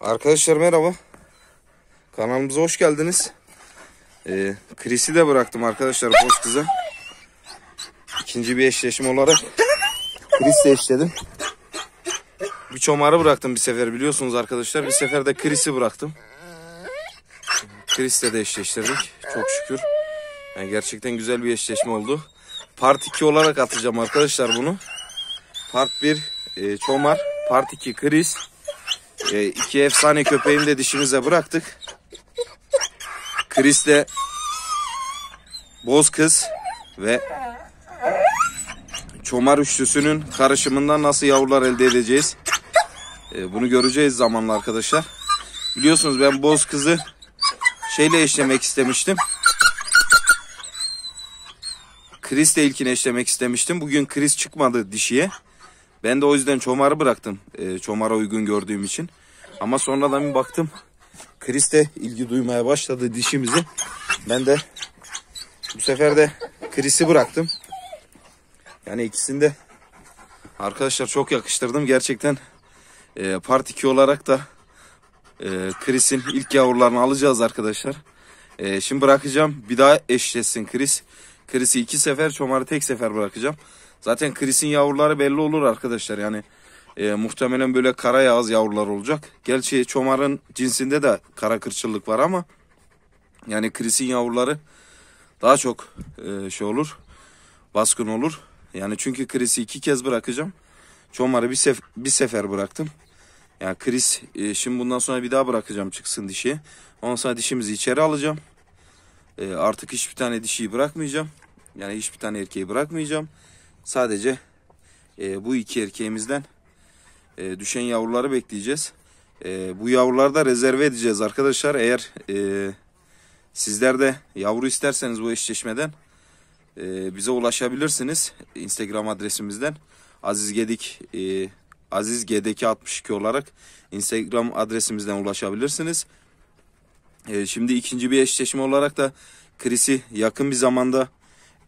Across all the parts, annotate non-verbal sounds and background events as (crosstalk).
Arkadaşlar merhaba. Kanalımıza hoş geldiniz. Ee, Chris'i de bıraktım arkadaşlar boz kıza. İkinci bir eşleşim olarak Chris'le eşledim. Bir çomarı bıraktım bir sefer biliyorsunuz arkadaşlar. Bir sefer de Chris'i bıraktım. Chris'le de eşleştirdik. Çok şükür. Yani gerçekten güzel bir eşleşme oldu. Part 2 olarak atacağım arkadaşlar bunu. Part 1 e, Çomar. Part 2 Chris. E, iki efsane köpeğim de dişimize bıraktık. Chris de Boz Kız ve Çomar üçlüsünün karışımından nasıl yavrular elde edeceğiz? E, bunu göreceğiz zamanla arkadaşlar. Biliyorsunuz ben Boz Kız'ı şeyle eşlemek istemiştim. Chris de ilkini eşlemek istemiştim. Bugün Chris çıkmadı dişiye. Ben de o yüzden çomarı bıraktım. E, çomara uygun gördüğüm için. Ama sonradan bir baktım. Chris de ilgi duymaya başladı dişimizi. Ben de bu sefer de Chris'i bıraktım. Yani ikisinde arkadaşlar çok yakıştırdım. Gerçekten e, part 2 olarak da e, Chris'in ilk yavrularını alacağız arkadaşlar. E, şimdi bırakacağım. Bir daha eşleşsin Chris. Chris'i iki sefer, Çomar'ı tek sefer bırakacağım. Zaten Chris'in yavruları belli olur arkadaşlar yani. E, muhtemelen böyle kara yağız yavrular olacak. Gerçi çomarın cinsinde de kara kırçıllık var ama yani Chris'in yavruları daha çok e, şey olur. Baskın olur. Yani çünkü Chris'i iki kez bırakacağım. Çomarı bir, sef bir sefer bıraktım. Yani Chris e, şimdi bundan sonra bir daha bırakacağım çıksın dişi. Ondan sonra dişimizi içeri alacağım. E, artık hiçbir tane dişiyi bırakmayacağım. Yani hiçbir tane erkeği bırakmayacağım. Sadece e, bu iki erkeğimizden e, düşen yavruları bekleyeceğiz. E, bu yavruları da rezerve edeceğiz arkadaşlar. Eğer e, sizler de yavru isterseniz bu eşleşmeden e, bize ulaşabilirsiniz. Instagram adresimizden Aziz Gedik e, Aziz G'deki 62 olarak Instagram adresimizden ulaşabilirsiniz. E, şimdi ikinci bir eşleşme olarak da Chris'i yakın bir zamanda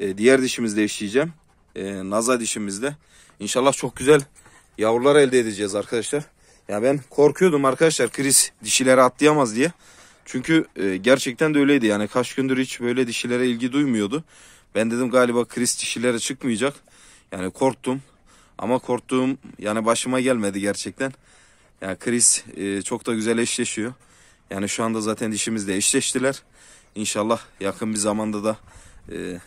e, diğer dişimizle eşleyeceğim e, naza dişimizde. İnşallah çok güzel yavrular elde edeceğiz arkadaşlar. Ya ben korkuyordum arkadaşlar kriz dişilere atlayamaz diye. Çünkü e, gerçekten de öyleydi yani kaç gündür hiç böyle dişilere ilgi duymuyordu. Ben dedim galiba kriz dişilere çıkmayacak. Yani korktum ama korktuğum yani başıma gelmedi gerçekten. Yani kriz e, çok da güzel eşleşiyor. Yani şu anda zaten dişimizde eşleştiler. İnşallah yakın bir zamanda da e,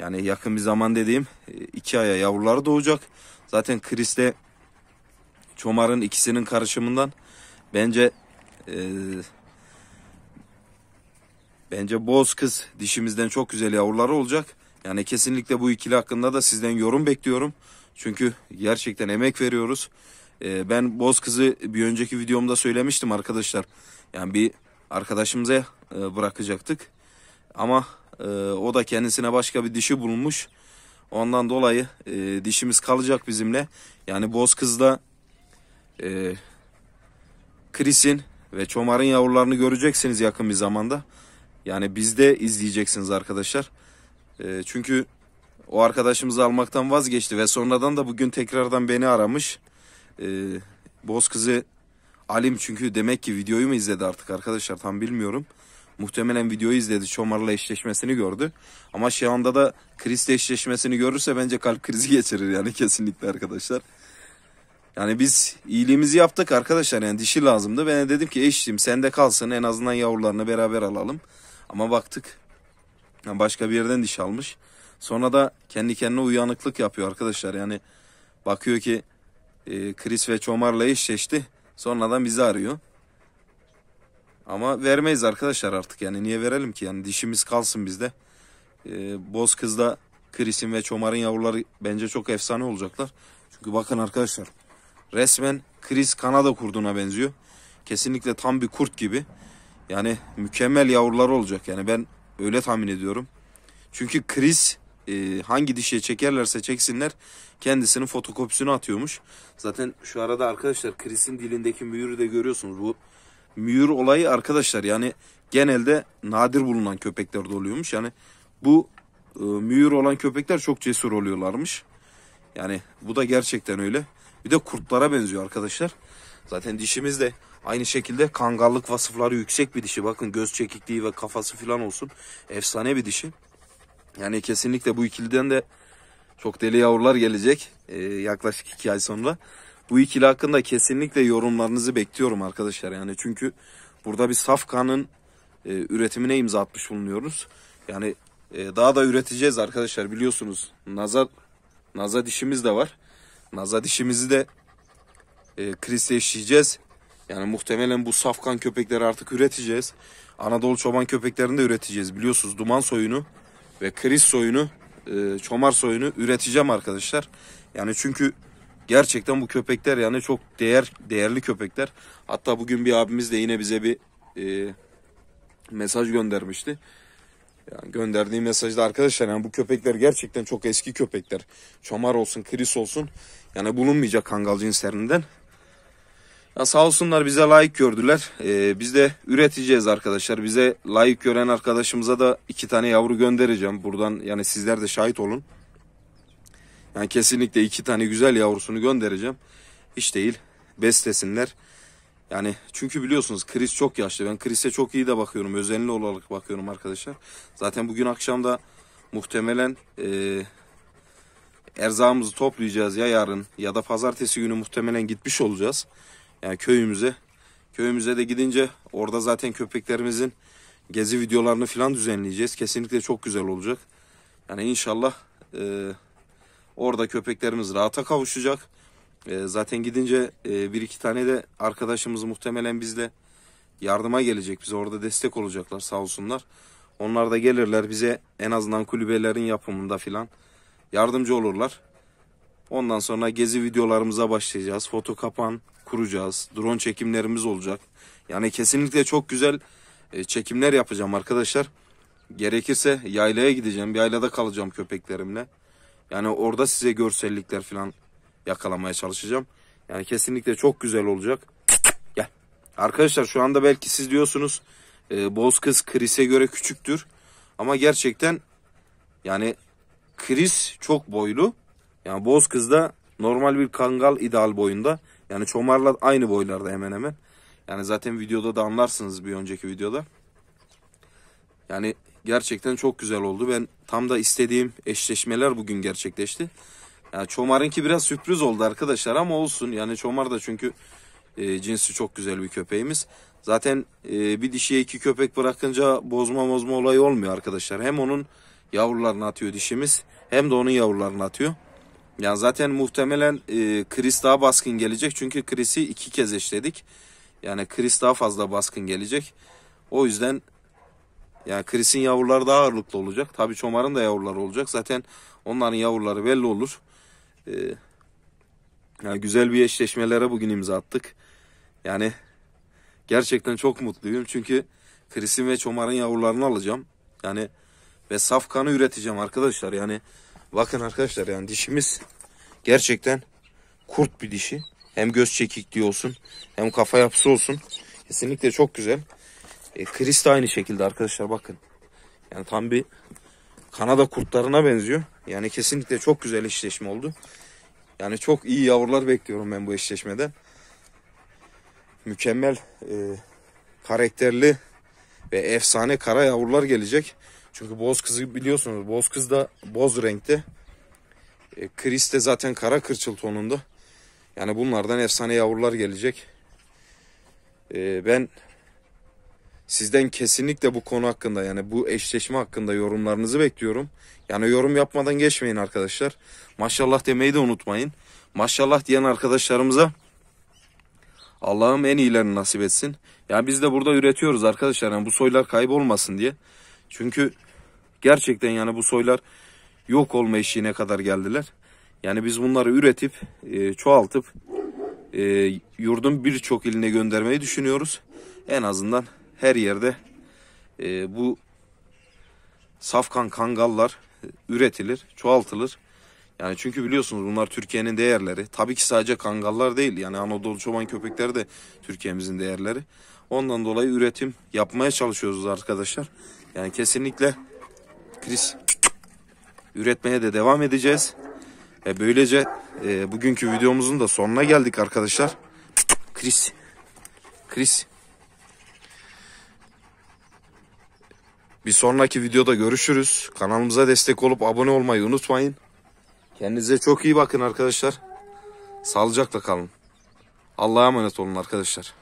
yani yakın bir zaman dediğim e, iki aya yavruları doğacak. Zaten de çomarın ikisinin karışımından bence e, bence boz kız dişimizden çok güzel yavruları olacak. Yani kesinlikle bu ikili hakkında da sizden yorum bekliyorum. Çünkü gerçekten emek veriyoruz. E, ben boz kızı bir önceki videomda söylemiştim arkadaşlar. Yani bir arkadaşımıza e, bırakacaktık. Ama e, o da kendisine başka bir dişi bulmuş. Ondan dolayı e, dişimiz kalacak bizimle. Yani Bozkız'da e, Chris'in ve Çomar'ın yavrularını göreceksiniz yakın bir zamanda. Yani bizde izleyeceksiniz arkadaşlar. E, çünkü o arkadaşımızı almaktan vazgeçti ve sonradan da bugün tekrardan beni aramış. E, Bozkız'ı Alim çünkü demek ki videoyu mu izledi artık arkadaşlar tam bilmiyorum. Muhtemelen videoyu izledi. Çomar'la eşleşmesini gördü. Ama şu anda da Chris'le eşleşmesini görürse bence kalp krizi (laughs) geçirir yani kesinlikle arkadaşlar. Yani biz iyiliğimizi yaptık arkadaşlar yani dişi lazımdı. Ben de dedim ki eşliğim sende kalsın en azından yavrularını beraber alalım. Ama baktık yani başka bir yerden diş almış. Sonra da kendi kendine uyanıklık yapıyor arkadaşlar. Yani bakıyor ki e, Chris ve Çomar'la eşleşti. Sonradan bizi arıyor. Ama vermeyiz arkadaşlar artık yani niye verelim ki yani dişimiz kalsın bizde. Ee, kızda Chris'in ve Çomar'ın yavruları bence çok efsane olacaklar. Çünkü bakın arkadaşlar resmen Chris Kanada kurduna benziyor. Kesinlikle tam bir kurt gibi. Yani mükemmel yavrular olacak yani ben öyle tahmin ediyorum. Çünkü Chris e, hangi dişe çekerlerse çeksinler kendisinin fotokopisini atıyormuş. Zaten şu arada arkadaşlar Chris'in dilindeki mühürü de görüyorsunuz. Bu mühür olayı arkadaşlar yani genelde nadir bulunan köpeklerde oluyormuş. Yani bu e, mühür olan köpekler çok cesur oluyorlarmış. Yani bu da gerçekten öyle. Bir de kurtlara benziyor arkadaşlar. Zaten dişimiz de aynı şekilde kangallık vasıfları yüksek bir dişi. Bakın göz çekikliği ve kafası falan olsun. Efsane bir dişi. Yani kesinlikle bu ikiliden de çok deli yavrular gelecek. Ee, yaklaşık iki ay sonra. Bu ikili hakkında kesinlikle yorumlarınızı bekliyorum arkadaşlar. Yani çünkü burada bir safkanın e, üretimine imza atmış bulunuyoruz. Yani e, daha da üreteceğiz arkadaşlar biliyorsunuz. Nazar naza dişimiz de var. Naza dişimizi de e, krisleşeceğiz. Yani muhtemelen bu safkan köpekleri artık üreteceğiz. Anadolu çoban köpeklerini de üreteceğiz. Biliyorsunuz duman soyunu ve kriz soyunu, e, çomar soyunu üreteceğim arkadaşlar. Yani çünkü Gerçekten bu köpekler yani çok değer değerli köpekler. Hatta bugün bir abimiz de yine bize bir e, mesaj göndermişti. Yani gönderdiği mesajda arkadaşlar yani bu köpekler gerçekten çok eski köpekler. Çomar olsun, kris olsun. Yani bulunmayacak kangal cinslerinden. Ya sağ olsunlar bize layık gördüler. Ee, biz de üreteceğiz arkadaşlar. Bize layık gören arkadaşımıza da iki tane yavru göndereceğim. Buradan yani sizler de şahit olun. Yani kesinlikle iki tane güzel yavrusunu göndereceğim. Hiç değil beslesinler. Yani çünkü biliyorsunuz Chris çok yaşlı. Ben Chris'e çok iyi de bakıyorum. Özenli olarak bakıyorum arkadaşlar. Zaten bugün akşam da muhtemelen e, erzağımızı toplayacağız ya yarın ya da pazartesi günü muhtemelen gitmiş olacağız. Yani köyümüze. Köyümüze de gidince orada zaten köpeklerimizin gezi videolarını falan düzenleyeceğiz. Kesinlikle çok güzel olacak. Yani inşallah e, Orada köpeklerimiz rahata kavuşacak. E, zaten gidince e, bir iki tane de arkadaşımız muhtemelen bizde yardıma gelecek. Bize orada destek olacaklar sağ olsunlar. Onlar da gelirler bize en azından kulübelerin yapımında filan yardımcı olurlar. Ondan sonra gezi videolarımıza başlayacağız. Foto kapan kuracağız. Drone çekimlerimiz olacak. Yani kesinlikle çok güzel e, çekimler yapacağım arkadaşlar. Gerekirse yaylaya gideceğim. Bir Yaylada kalacağım köpeklerimle. Yani orada size görsellikler falan yakalamaya çalışacağım. Yani kesinlikle çok güzel olacak. Gel. Arkadaşlar şu anda belki siz diyorsunuz e, Bozkız Chris'e göre küçüktür. Ama gerçekten yani Chris çok boylu. Yani Bozkız da normal bir kangal ideal boyunda. Yani çomarla aynı boylarda hemen hemen. Yani zaten videoda da anlarsınız bir önceki videoda. Yani gerçekten çok güzel oldu. Ben tam da istediğim eşleşmeler bugün gerçekleşti. Ya Çomar'ınki biraz sürpriz oldu arkadaşlar ama olsun. Yani Çomar da çünkü e, cinsi çok güzel bir köpeğimiz. Zaten e, bir dişiye iki köpek bırakınca bozma bozma olay olmuyor arkadaşlar. Hem onun yavrularını atıyor dişimiz hem de onun yavrularını atıyor. Yani zaten muhtemelen e, Chris daha baskın gelecek. Çünkü Chris'i iki kez eşledik. Yani Chris daha fazla baskın gelecek. O yüzden yani krisin yavruları daha ağırlıklı olacak. Tabii çomarın da yavruları olacak. Zaten onların yavruları belli olur. Ee, yani güzel bir eşleşmelere bugün imza attık. Yani gerçekten çok mutluyum. Çünkü krisin ve çomarın yavrularını alacağım. Yani ve saf kanı üreteceğim arkadaşlar. Yani bakın arkadaşlar yani dişimiz gerçekten kurt bir dişi. Hem göz çekikliği olsun hem kafa yapısı olsun. Kesinlikle çok güzel. E, Chris de aynı şekilde arkadaşlar bakın. Yani tam bir Kanada kurtlarına benziyor. Yani kesinlikle çok güzel eşleşme oldu. Yani çok iyi yavrular bekliyorum ben bu eşleşmede. Mükemmel e, karakterli ve efsane kara yavrular gelecek. Çünkü boz kızı biliyorsunuz boz kız da boz renkte. E, Chris de zaten kara kırçıl tonunda. Yani bunlardan efsane yavrular gelecek. E, ben Sizden kesinlikle bu konu hakkında yani bu eşleşme hakkında yorumlarınızı bekliyorum. Yani yorum yapmadan geçmeyin arkadaşlar. Maşallah demeyi de unutmayın. Maşallah diyen arkadaşlarımıza Allah'ım en iyilerini nasip etsin. yani biz de burada üretiyoruz arkadaşlar. Yani bu soylar kaybolmasın diye. Çünkü gerçekten yani bu soylar yok olma işine kadar geldiler. Yani biz bunları üretip e, çoğaltıp e, yurdun birçok iline göndermeyi düşünüyoruz. En azından her yerde e, bu safkan kangallar e, üretilir, çoğaltılır. Yani çünkü biliyorsunuz bunlar Türkiye'nin değerleri. Tabii ki sadece kangallar değil. Yani Anadolu çoban köpekleri de Türkiye'mizin değerleri. Ondan dolayı üretim yapmaya çalışıyoruz arkadaşlar. Yani kesinlikle kriz üretmeye de devam edeceğiz. E böylece e, bugünkü videomuzun da sonuna geldik arkadaşlar. Kriz. Kriz. Bir sonraki videoda görüşürüz. Kanalımıza destek olup abone olmayı unutmayın. Kendinize çok iyi bakın arkadaşlar. Sağlıcakla kalın. Allah'a emanet olun arkadaşlar.